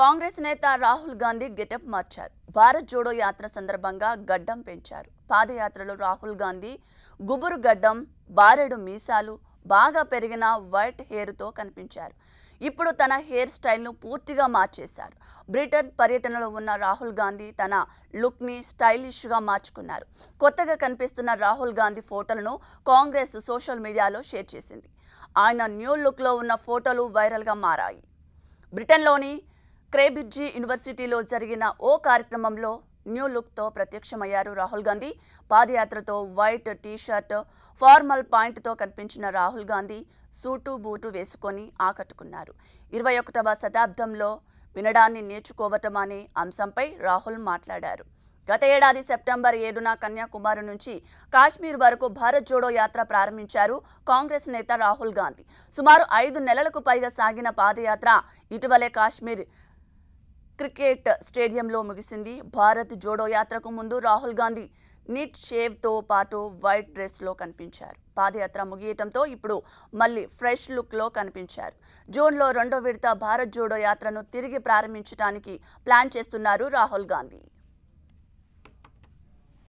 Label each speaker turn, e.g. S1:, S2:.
S1: కాంగ్రెస్ నేత రాహుల్ గాంధీ గెటప్ మార్చారు భారత్ జోడో యాత్ర సందర్భంగా గడ్డం పెంచారు పాదయాత్రలో రాహుల్ గాంధీ గుబురు గడ్డం బారెడు మీసాలు బాగా పెరిగిన వైట్ హెయిర్తో కనిపించారు ఇప్పుడు తన హెయిర్ స్టైల్ను పూర్తిగా మార్చేశారు బ్రిటన్ పర్యటనలో ఉన్న రాహుల్ గాంధీ తన లుక్ని స్టైలిష్గా మార్చుకున్నారు కొత్తగా కనిపిస్తున్న రాహుల్ గాంధీ ఫోటోలను కాంగ్రెస్ సోషల్ మీడియాలో షేర్ చేసింది ఆయన న్యూ లుక్లో ఉన్న ఫోటోలు వైరల్గా మారాయి బ్రిటన్లోని క్రేబిడ్జీ యూనివర్సిటీలో జరిగిన ఓ కార్యక్రమంలో న్యూ లుక్తో ప్రత్యక్షమయ్యారు రాహుల్ గాంధీ పాదయాత్రతో వైట్ టీషర్ట్ ఫార్మల్ పాయింట్తో కనిపించిన రాహుల్ గాంధీ సూటు బూటు వేసుకొని ఆకట్టుకున్నారు ఇరవై ఒకటవ శతాబ్దంలో వినడాన్ని నేర్చుకోవటం అనే అంశంపై రాహుల్ మాట్లాడారు గత ఏడాది సెప్టెంబర్ ఏడున కన్యాకుమారి నుంచి కాశ్మీర్ వరకు భారత్ జోడో యాత్ర ప్రారంభించారు కాంగ్రెస్ నేత రాహుల్ గాంధీ సుమారు ఐదు నెలలకు పైగా సాగిన పాదయాత్ర ఇటీవలే కాశ్మీర్ క్రికెట్ స్టేడియంలో ముగిసింది భారత్ జోడో యాత్రకు ముందు రాహుల్ గాంధీ నిట్ షేవ్తో పాటు వైట్ డ్రెస్లో కనిపించారు పాదయాత్ర ముగియటంతో ఇప్పుడు మళ్ళీ ఫ్రెష్ లుక్లో కనిపించారు జూన్లో రెండో విడత భారత్ జోడో యాత్రను తిరిగి ప్రారంభించడానికి ప్లాన్ చేస్తున్నారు రాహుల్ గాంధీ